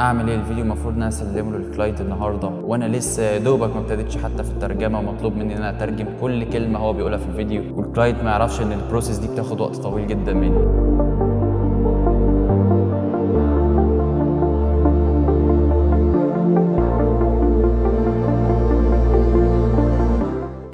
اعمل ايه الفيديو المفروض ان انا اسلمه للكلاينت النهارده وانا لسه دوبك ما ابتديتش حتى في الترجمه ومطلوب مني ان انا اترجم كل كلمه هو بيقولها في الفيديو والكلاينت ما يعرفش ان البروسيس دي بتاخد وقت طويل جدا مني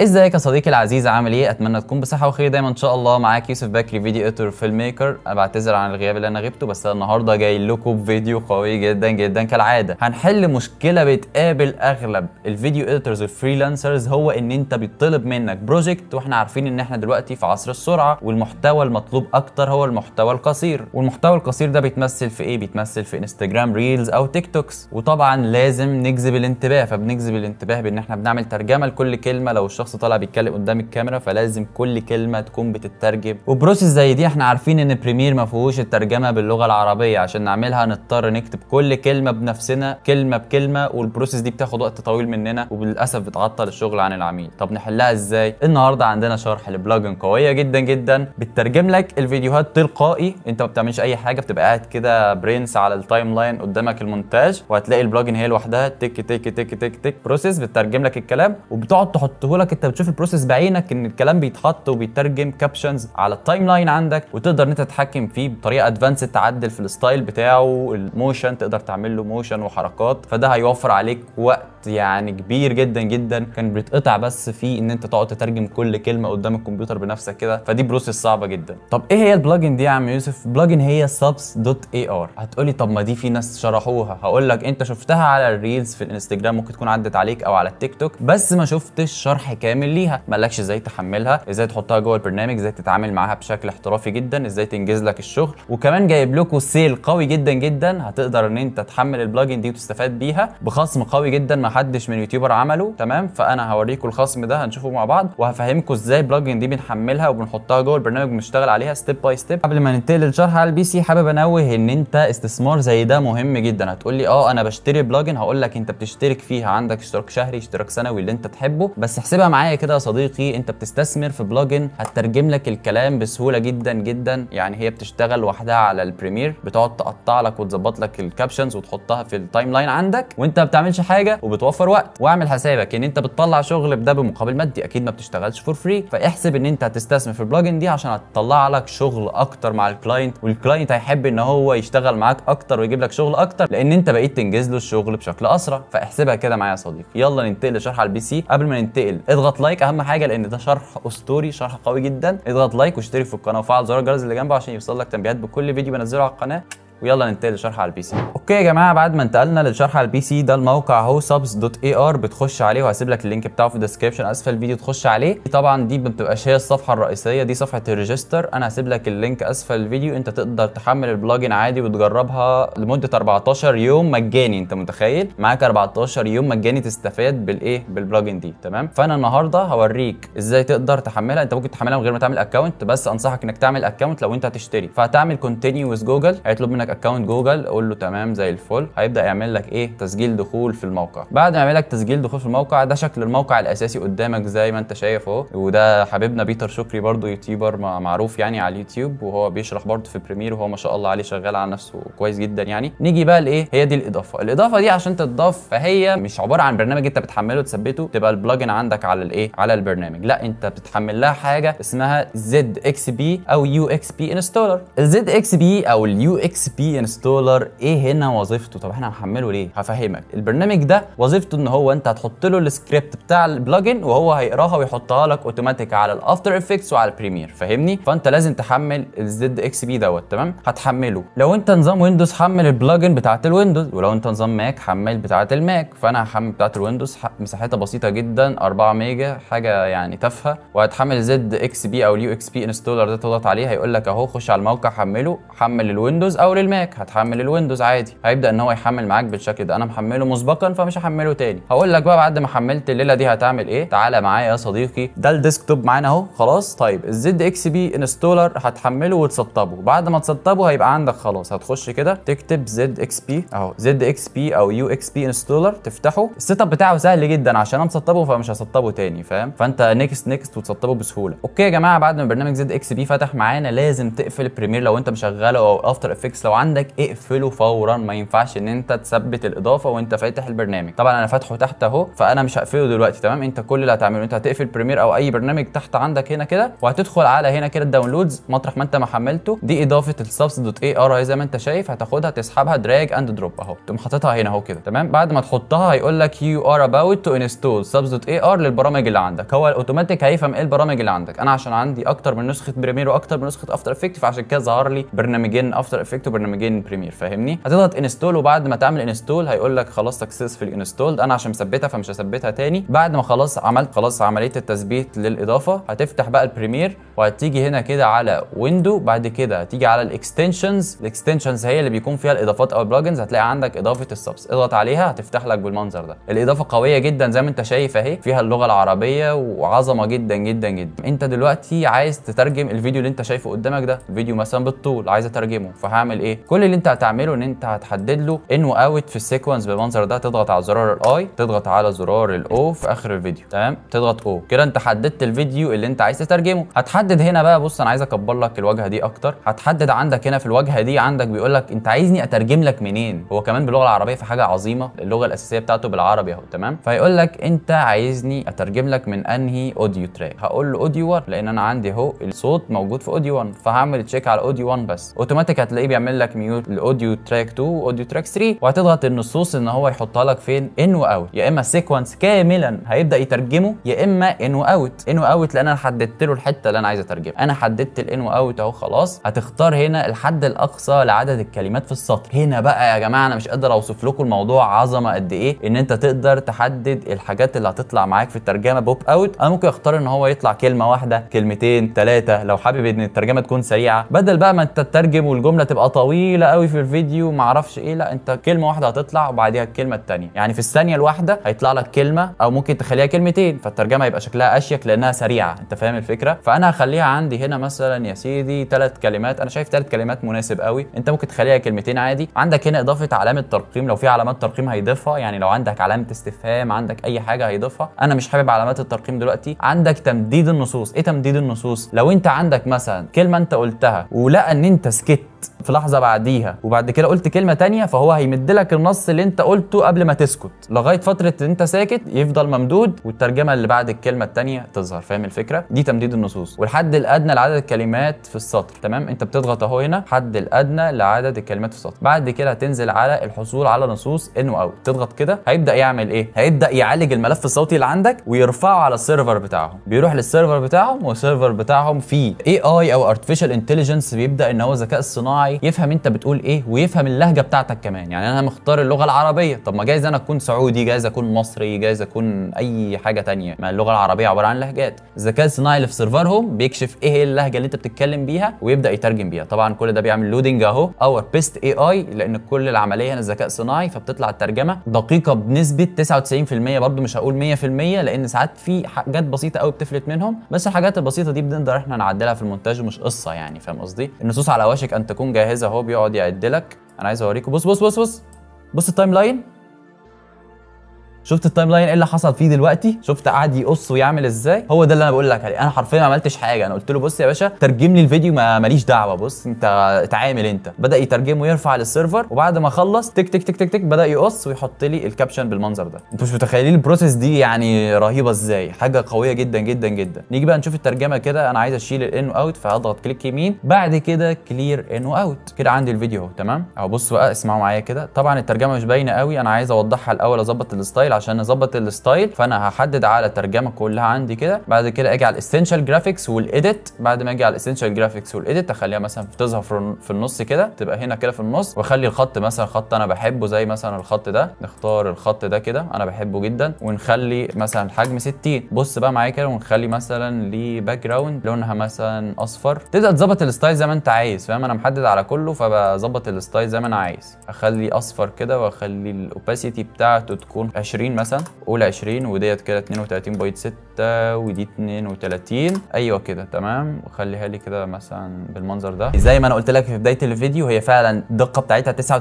ازيك يا صديقي العزيز عامل ايه اتمنى تكون بصحه وخير دايما ان شاء الله معاك يوسف بكري فيديو اديتور فيلم ميكر انا بعتذر عن الغياب اللي انا غبته بس انا النهارده جاي لكم بفيديو قوي جدا جدا كالعاده هنحل مشكله بتقابل اغلب الفيديو اديتورز والفريلانسرز هو ان انت بيطلب منك بروجكت واحنا عارفين ان احنا دلوقتي في عصر السرعه والمحتوى المطلوب اكتر هو المحتوى القصير والمحتوى القصير ده بيتمثل في ايه بيتمثل في انستجرام ريلز او تيك توكس وطبعا لازم نجذب الانتباه فبنجذب الانتباه بان احنا بنعمل ترجمه لكل كلمه لو الشخص شخص طالع بيتكلم قدام الكاميرا فلازم كل كلمه تكون بتترجم وبروسيس زي دي احنا عارفين ان بريمير ما فيهوش الترجمه باللغه العربيه عشان نعملها نضطر نكتب كل كلمه بنفسنا كلمه بكلمه والبروسيس دي بتاخد وقت طويل مننا وبالاسف بتعطل الشغل عن العميل طب نحلها ازاي النهارده عندنا شرح لبلجن قويه جدا جدا بتترجم لك الفيديوهات تلقائي انت ما بتعملش اي حاجه بتبقى قاعد كده برنس على التايم لاين قدامك المونتاج وهتلاقي البلجن هي لوحدها تك تك تك تك تك بروسيس بتترجم لك الكلام وبتقعد تحطه لك انت بتشوف البروسيس بعينك ان الكلام بيتحط وبيترجم كابشنز على التايم لاين عندك وتقدر ان انت تتحكم فيه بطريقه ادفانسد تعدل في الستايل بتاعه الموشن تقدر تعمل له موشن وحركات فده هيوفر عليك وقت يعني كبير جدا جدا كان بيتقطع بس في ان انت تقعد تترجم كل كلمه قدام الكمبيوتر بنفسك كده فدي بروسيس صعبه جدا طب ايه هي البلجن دي يا عم يوسف بلجن هي سبس دوت اي ار هتقولي طب ما دي في ناس شرحوها هقول لك انت شفتها على الريلز في الانستجرام ممكن تكون عدت عليك او على التيك توك بس ما شفتش شرح كامل كامل ليها مالكش ازاي تحملها ازاي تحطها جوه البرنامج ازاي تتعامل معاها بشكل احترافي جدا ازاي تنجز لك الشغل وكمان جايب لكم سيل قوي جدا جدا هتقدر ان انت تحمل البلجن دي وتستفاد بيها بخصم قوي جدا ما حدش من يوتيوبر عمله تمام فانا هوريكم الخصم ده هنشوفه مع بعض وهفهمكم ازاي البلجن دي بنحملها وبنحطها جوه البرنامج بنشتغل عليها ستيب باي ستيب قبل ما ننتقل للشرح على البي سي حابب انوه ان انت استثمار زي ده مهم جدا هتقول لي اه انا بشتري بلجن هقول لك انت بتشترك فيها عندك اشتراك شهري اشتراك سنوي اللي انت تحبه بس احسبها معايا معايا كده يا صديقي انت بتستثمر في بلجن هترجم لك الكلام بسهوله جدا جدا يعني هي بتشتغل لوحدها على البريمير بتقعد تقطع لك وتظبط لك الكابشنز وتحطها في التايم لاين عندك وانت ما بتعملش حاجه وبتوفر وقت واعمل حسابك ان انت بتطلع شغل بده بمقابل مادي اكيد ما بتشتغلش فور فري فاحسب ان انت هتستثمر في البلجن دي عشان هتطلع لك شغل اكتر مع الكلاينت والكلاينت هيحب ان هو يشتغل معاك اكتر ويجيب لك شغل اكتر لان انت بقيت تنجز له الشغل بشكل اسرع فاحسبها كده معايا يا صديقي يلا ننتقل لشرح على البي سي قبل ما ننتقل اضغط اضغط لايك اهم حاجه لان ده شرح اسطوري شرح قوي جدا اضغط لايك واشترك في القناه وفعل زرار الجرس اللي جنبه عشان يوصل لك تنبيهات بكل فيديو بنزله على القناه ويلا ننتقل للشرح على البي سي اوكي يا جماعه بعد ما انتقلنا للشرح على البي سي ده الموقع دوت اي ار بتخش عليه وهسيب لك اللينك بتاعه في الديسكربشن اسفل الفيديو تخش عليه طبعا دي ما بتبقاش هي الصفحه الرئيسيه دي صفحه الريجستر انا هسيب لك اللينك اسفل الفيديو انت تقدر تحمل البلجن عادي وتجربها لمده 14 يوم مجاني انت متخيل معاك 14 يوم مجاني تستفاد بالايه بالبلجن دي تمام فانا النهارده هوريك ازاي تقدر تحملها انت ممكن تحملها من غير ما تعمل اكونت بس انصحك انك تعمل اكونت لو انت هتشتري فهتعمل كونتينيو جوجل هيطلب منك اكونت جوجل قول له تمام زي الفل هيبدا يعمل لك ايه تسجيل دخول في الموقع بعد ما يعمل لك تسجيل دخول في الموقع ده شكل الموقع الاساسي قدامك زي ما انت شايف اهو وده حبيبنا بيتر شكري برضو يوتيوبر معروف يعني على اليوتيوب وهو بيشرح برضو في بريمير وهو ما شاء الله عليه شغال على نفسه كويس جدا يعني نيجي بقى لايه هي دي الاضافه الاضافه دي عشان تتضاف فهي مش عباره عن برنامج انت بتحمله تثبته تبقى البلجن عندك على الايه على البرنامج لا انت بتحمل لها حاجه اسمها زد اكس بي او يو اكس بي انستولر الزد اكس بي او اليو اكس بي في انستولر ايه هنا وظيفته طب احنا هنحمله ليه هفهمك البرنامج ده وظيفته ان هو انت هتحط له السكريبت بتاع البلجن وهو هيقراها ويحطها لك اوتوماتيك على الافتر افكتس وعلى البريمير فاهمني فانت لازم تحمل الزد اكس بي دوت تمام هتحمله لو انت نظام ويندوز حمل البلجن بتاعت الويندوز ولو انت نظام ماك حمل بتاعت الماك فانا هحمل بتاعت الويندوز مساحتها بسيطه جدا 4 ميجا حاجه يعني تافهه وهتحمل زد اكس بي او اليو اكس بي انستولر ده تضغط عليه هيقول لك اهو خش على الموقع حمله حمل الويندوز او للماك الماك هتحمل الويندوز عادي هيبدا ان هو يحمل معاك بالشكل ده انا محمله مسبقا فمش هحمله تاني هقول لك بقى بعد ما حملت الليله دي هتعمل ايه تعالى معايا يا صديقي ده الديسكتوب معانا اهو خلاص طيب الزد اكس بي انستولر هتحمله وتسطبه بعد ما تسطبه هيبقى عندك خلاص هتخش كده تكتب زد اكس بي اهو زد اكس بي او يو اكس بي انستولر تفتحه السيت اب بتاعه سهل جدا عشان انا مسطبه فمش هسطبه تاني فاهم فانت نيكست نيكست وتسطبه بسهوله اوكي يا جماعه بعد ما برنامج زد اكس بي فتح معانا لازم تقفل بريمير لو انت مشغله او افتر افكس لو لو عندك اقفله فورا ما ينفعش ان انت تثبت الاضافه وانت فاتح البرنامج طبعا انا فاتحه تحت اهو فانا مش هقفله دلوقتي تمام انت كل اللي هتعمله انت هتقفل بريمير او اي برنامج تحت عندك هنا كده وهتدخل على هنا كده الداونلودز مطرح ما انت ما حملته دي اضافه السبس دوت اي ار زي ما انت شايف هتاخدها تسحبها دراج اند دروب اهو تقوم حاططها هنا اهو كده تمام بعد ما تحطها هيقول لك يو ار اباوت تو انستول سبس دوت اي ار للبرامج اللي عندك هو الاوتوماتيك هيفهم ايه البرامج اللي عندك انا عشان عندي اكتر من نسخه بريمير واكتر من نسخه افتر افكت فعشان كده ظهر لي برنامجين افتر افكت برنامجين بريمير فاهمني هتضغط انستول وبعد ما تعمل انستول هيقول لك خلاص سكسسفل انستولد انا عشان مثبتها فمش هثبتها تاني بعد ما خلاص عملت خلاص عمليه التثبيت للاضافه هتفتح بقى البريمير وهتيجي هنا كده على ويندو بعد كده هتيجي على الاكستنشنز الاكستنشنز هي اللي بيكون فيها الاضافات او البلجنز هتلاقي عندك اضافه السبس اضغط عليها هتفتح لك بالمنظر ده الاضافه قويه جدا زي ما انت شايف اهي فيها اللغه العربيه وعظمه جدا جدا جدا انت دلوقتي عايز تترجم الفيديو اللي انت شايفه قدامك ده فيديو مثلا بالطول عايز اترجمه فهعمل ايه ايه كل اللي انت هتعمله ان انت هتحدد له ان واوت في السيكونس بالمنظر ده تضغط على زرار الاي تضغط على زرار الاو في اخر الفيديو تمام تضغط او كده انت حددت الفيديو اللي انت عايز تترجمه هتحدد هنا بقى بص انا عايز اكبر لك الواجهه دي اكتر هتحدد عندك هنا في الواجهه دي عندك بيقول لك انت عايزني اترجم لك منين هو كمان باللغه العربيه في حاجه عظيمه اللغه الاساسيه بتاعته بالعربي اهو تمام فيقول لك انت عايزني اترجم لك من انهي اوديو تراك هقول له اوديو 1 لان انا عندي اهو الصوت موجود في اوديو 1 فهعمل تشيك على اوديو 1 بس اوتوماتيك هتلاقيه بيعمل لك ميوت الاوديو تراك 2 واوديو تراك 3 وهتضغط النصوص ان هو يحطها لك فين ان واوت يا اما سيكونس كاملا هيبدا يترجمه يا اما ان واوت ان واوت لان انا حددت له الحته اللي انا عايز اترجمها انا حددت الان واوت اهو خلاص هتختار هنا الحد الاقصى لعدد الكلمات في السطر هنا بقى يا جماعه انا مش قادر اوصف لكم الموضوع عظمه قد ايه ان انت تقدر تحدد الحاجات اللي هتطلع معاك في الترجمه بوب اوت انا ممكن اختار ان هو يطلع كلمه واحده كلمتين ثلاثه لو حابب ان الترجمه تكون سريعه بدل بقى ما انت تترجم والجمله تبقى طويله طويله قوي في الفيديو ما اعرفش ايه لا انت كلمه واحده هتطلع وبعديها الكلمه الثانيه يعني في الثانيه الواحده هيطلع لك كلمه او ممكن تخليها كلمتين فالترجمه هيبقى شكلها اشيك لانها سريعه انت فاهم الفكره فانا هخليها عندي هنا مثلا يا سيدي ثلاث كلمات انا شايف ثلاث كلمات مناسب قوي انت ممكن تخليها كلمتين عادي عندك هنا اضافه علامه ترقيم لو في علامات ترقيم هيضيفها يعني لو عندك علامه استفهام عندك اي حاجه هيضيفها انا مش حابب علامات الترقيم دلوقتي عندك تمديد النصوص ايه تمديد النصوص لو انت عندك مثلا كلمه انت قلتها ولقى ان انت سكت في لحظه بعديها وبعد كده قلت كلمه تانية فهو هيمد لك النص اللي انت قلته قبل ما تسكت لغايه فتره انت ساكت يفضل ممدود والترجمه اللي بعد الكلمه التانية تظهر فاهم الفكره دي تمديد النصوص والحد الادنى لعدد الكلمات في السطر تمام انت بتضغط اهو هنا حد الادنى لعدد الكلمات في السطر بعد كده هتنزل على الحصول على نصوص ان واوت تضغط كده هيبدا يعمل ايه هيبدا يعالج الملف الصوتي اللي عندك ويرفعه على السيرفر بتاعهم بيروح للسيرفر بتاعهم والسيرفر بتاعهم فيه اي اي او ارتفيشال انتليجنس بيبدا ان هو ذكاء الصناعي صناعي يفهم انت بتقول ايه ويفهم اللهجه بتاعتك كمان يعني انا مختار اللغه العربيه طب ما جايز انا اكون سعودي جايز اكون مصري جايز اكون اي حاجه تانية ما اللغه العربيه عباره عن لهجات الذكاء الصناعي اللي في سيرفرهم بيكشف ايه هي اللهجه اللي انت بتتكلم بيها ويبدا يترجم بيها طبعا كل ده بيعمل لودنج اهو اور بيست اي اي لان كل العمليه هنا ذكاء صناعي فبتطلع الترجمه دقيقه بنسبه 99% برده مش هقول 100% لان ساعات في حاجات بسيطه قوي بتفلت منهم بس الحاجات البسيطه دي بنقدر احنا نعدلها في المونتاج ومش قصه يعني فاهم قصدي النصوص على وشك ان تكون تكون جاهزه اهو بيقعد يعد لك انا عايز اوريكم بص بص بص بص بص التايم لاين شفت التايم لاين ايه اللي حصل فيه دلوقتي شفت قعد يقص ويعمل ازاي هو ده اللي انا بقول لك عليه انا حرفيا ما عملتش حاجه انا قلت له بص يا باشا ترجم لي الفيديو ما ماليش دعوه بص انت اتعامل انت بدا يترجمه ويرفع للسيرفر وبعد ما خلص تك تك تك تك تك بدا يقص ويحط لي الكابشن بالمنظر ده انتوا مش متخيلين البروسيس دي يعني رهيبه ازاي حاجه قويه جدا جدا جدا نيجي بقى نشوف الترجمه كده انا عايز اشيل الان اوت فهضغط كليك يمين بعد كده كلير ان اوت كده عندي الفيديو اهو تمام اهو بصوا بقى اسمعوا معايا كده طبعا الترجمه مش باينه قوي انا عايز اوضحها الاول اظبط الستايل ستايل عشان اظبط الستايل فانا هحدد على الترجمه كلها عندي كده بعد كده اجي على الاسينشال جرافيكس والايديت بعد ما اجي على الاسينشال جرافيكس والايديت اخليها مثلا تظهر في النص كده تبقى هنا كده في النص واخلي الخط مثلا خط انا بحبه زي مثلا الخط ده نختار الخط ده كده انا بحبه جدا ونخلي مثلا الحجم 60 بص بقى معايا كده ونخلي مثلا ليه باك جراوند لونها مثلا اصفر تبدا تظبط الستايل زي ما انت عايز فاهم انا محدد على كله فبظبط الستايل زي ما انا عايز اخلي اصفر كده واخلي الاوباسيتي بتاعته تكون 20 20 مثلا قول 20 وديت كده 32 بايت 6 ودي 32 ايوه كده تمام وخليها لي كده مثلا بالمنظر ده زي ما انا قلت لك في بدايه الفيديو هي فعلا الدقه بتاعتها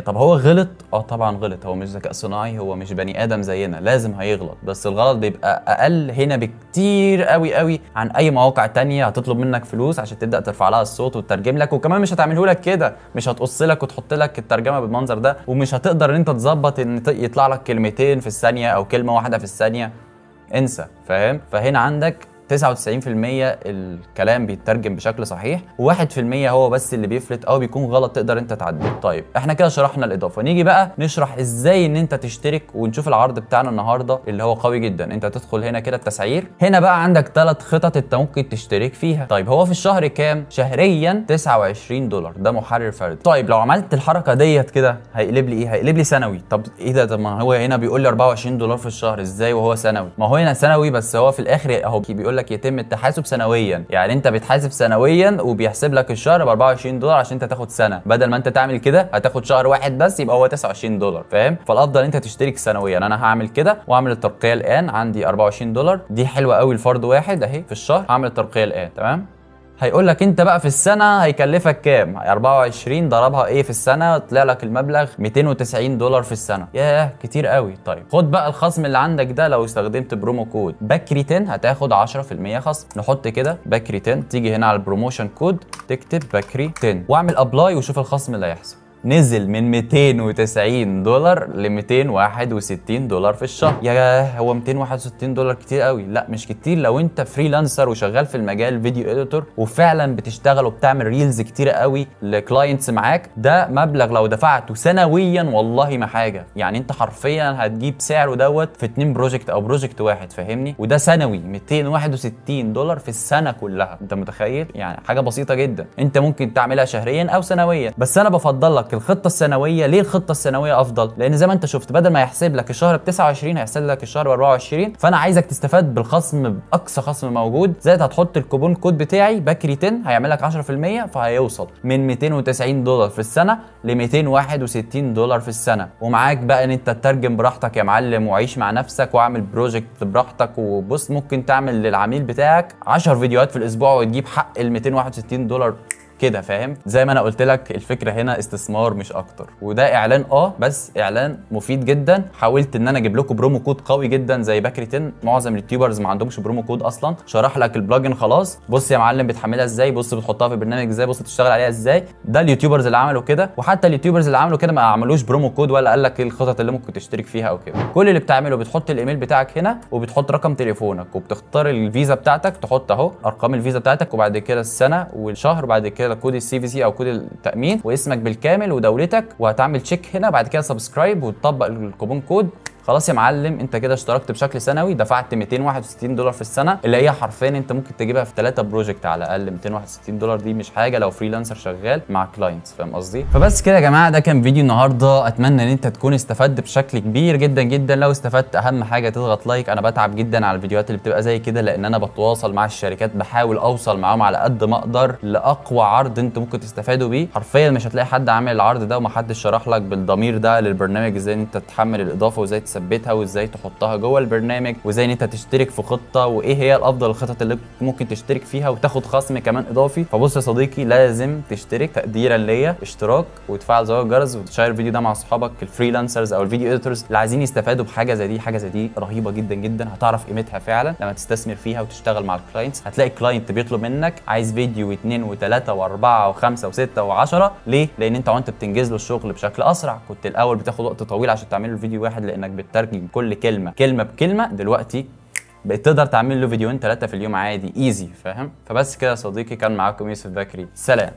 99% طب هو غلط اه طبعا غلط هو مش ذكاء صناعي هو مش بني ادم زينا لازم هيغلط بس الغلط بيبقى اقل هنا بكتير قوي قوي عن اي مواقع تانية هتطلب منك فلوس عشان تبدا ترفع لها الصوت وتترجم لك وكمان مش هتعمله لك كده مش هتقص لك وتحط لك الترجمه بالمنظر ده ومش هتقدر ان انت تظبط ان يطلع لك كلمتين في الثانيه او كلمه واحده في الثانيه انسى فاهم فهنا عندك 99% الكلام بيترجم بشكل صحيح و1% هو بس اللي بيفلت او بيكون غلط تقدر انت تعديه طيب احنا كده شرحنا الاضافه نيجي بقى نشرح ازاي ان انت تشترك ونشوف العرض بتاعنا النهارده اللي هو قوي جدا انت تدخل هنا كده التسعير هنا بقى عندك ثلاث خطط انت ممكن تشترك فيها طيب هو في الشهر كام شهريا 29 دولار ده محرر فرد طيب لو عملت الحركه ديت كده هيقلب لي ايه هيقلب لي سنوي طب ايه ده طب ما هو هنا بيقول لي 24 دولار في الشهر ازاي وهو سنوي ما هو هنا سنوي بس هو في الاخر اهو بيقول لك يتم التحاسب سنويا يعني انت بتحاسب سنويا وبيحسب لك الشهر ب 24 دولار عشان انت تاخد سنه بدل ما انت تعمل كده هتاخد شهر واحد بس يبقى هو 29 دولار فاهم فالافضل انت تشترك سنويا انا هعمل كده واعمل الترقيه الان عندي 24 دولار دي حلوه قوي لفرد واحد اهي في الشهر هعمل الترقيه الان تمام هيقول لك انت بقى في السنه هيكلفك كام 24 ضربها ايه في السنه طلع لك المبلغ 290 دولار في السنه ياه كتير قوي طيب خد بقى الخصم اللي عندك ده لو استخدمت برومو كود بكري 10 هتاخد 10% خصم نحط كده بكري 10 تيجي هنا على البروموشن كود تكتب بكري 10 واعمل ابلاي وشوف الخصم اللي هيحصل نزل من 290 دولار ل 261 دولار في الشهر يا هو 261 دولار كتير قوي لا مش كتير لو انت فريلانسر وشغال في المجال فيديو اديتور وفعلا بتشتغل وبتعمل ريلز كتير قوي لكلاينتس معاك ده مبلغ لو دفعته سنويا والله ما حاجه يعني انت حرفيا هتجيب سعره دوت في اتنين بروجكت او بروجكت واحد فاهمني وده سنوي 261 دولار في السنه كلها انت متخيل يعني حاجه بسيطه جدا انت ممكن تعملها شهريا او سنويا بس انا بفضل لك لك الخطه السنويه ليه الخطه السنويه افضل لان زي ما انت شفت بدل ما يحسب لك الشهر ب 29 هيحسب لك الشهر ب 24 فانا عايزك تستفاد بالخصم باقصى خصم موجود زائد هتحط الكوبون كود بتاعي بكري 10 هيعمل لك 10% فهيوصل من 290 دولار في السنه ل 261 دولار في السنه ومعاك بقى ان انت تترجم براحتك يا معلم وعيش مع نفسك واعمل بروجكت براحتك وبص ممكن تعمل للعميل بتاعك 10 فيديوهات في الاسبوع وتجيب حق ال 261 دولار كده فاهم زي ما انا قلت لك الفكره هنا استثمار مش اكتر وده اعلان اه بس اعلان مفيد جدا حاولت ان انا اجيب لكم برومو كود قوي جدا زي باكري 10 معظم اليوتيوبرز ما عندهمش برومو كود اصلا شرح لك البلجن خلاص بص يا معلم بتحملها ازاي بص بتحطها في البرنامج ازاي بص بتشتغل عليها ازاي ده اليوتيوبرز اللي عملوا كده وحتى اليوتيوبرز اللي عملوا كده ما عملوش برومو كود ولا قال لك ايه الخطط اللي ممكن تشترك فيها او كده كل اللي بتعمله بتحط الايميل بتاعك هنا وبتحط رقم تليفونك وبتختار الفيزا بتاعتك تحط اهو ارقام الفيزا بتاعتك وبعد كده السنه والشهر وبعد كده على كود السي في سي او كود التامين واسمك بالكامل ودولتك وهتعمل تشيك هنا بعد كده سبسكرايب وتطبق الكوبون كود خلاص يا معلم انت كده اشتركت بشكل سنوي دفعت 261 دولار في السنه اللي هي حرفيا انت ممكن تجيبها في ثلاثه بروجكت على الاقل 261 دولار دي مش حاجه لو فريلانسر شغال مع كلاينتس فاهم قصدي فبس كده يا جماعه ده كان فيديو النهارده اتمنى ان انت تكون استفدت بشكل كبير جدا جدا لو استفدت اهم حاجه تضغط لايك انا بتعب جدا على الفيديوهات اللي بتبقى زي كده لان انا بتواصل مع الشركات بحاول اوصل معاهم على قد ما اقدر لاقوى عرض انت ممكن تستفادوا بيه حرفيا مش هتلاقي حد عامل العرض ده ومحدش شرح لك بالضمير ده للبرنامج ازاي انت تحمل الاضافه وازاي تستفيد تثبتها وازاي تحطها جوه البرنامج وازاي ان انت تشترك في خطه وايه هي الافضل الخطط اللي ممكن تشترك فيها وتاخد خصم كمان اضافي فبص يا صديقي لازم تشترك تقديرا ليا اشتراك وتفعل زرار الجرس وتشير الفيديو ده مع اصحابك الفريلانسرز او الفيديو اديتورز اللي عايزين يستفادوا بحاجه زي دي حاجه زي دي رهيبه جدا جدا هتعرف قيمتها فعلا لما تستثمر فيها وتشتغل مع الكلاينتس هتلاقي الكلاينت بيطلب منك عايز فيديو واثنين وثلاثه واربعه وخمسه وسته وعشره ليه؟ لان انت وانت بتنجز له الشغل بشكل اسرع كنت الاول بتاخد وقت طويل عشان تعمل له فيديو واحد لانك بترجم كل كلمه كلمه بكلمه دلوقتي بقيت تقدر تعمل له فيديوين ثلاثه في اليوم عادي ايزي فاهم فبس كده يا صديقي كان معاكم يوسف بكري سلام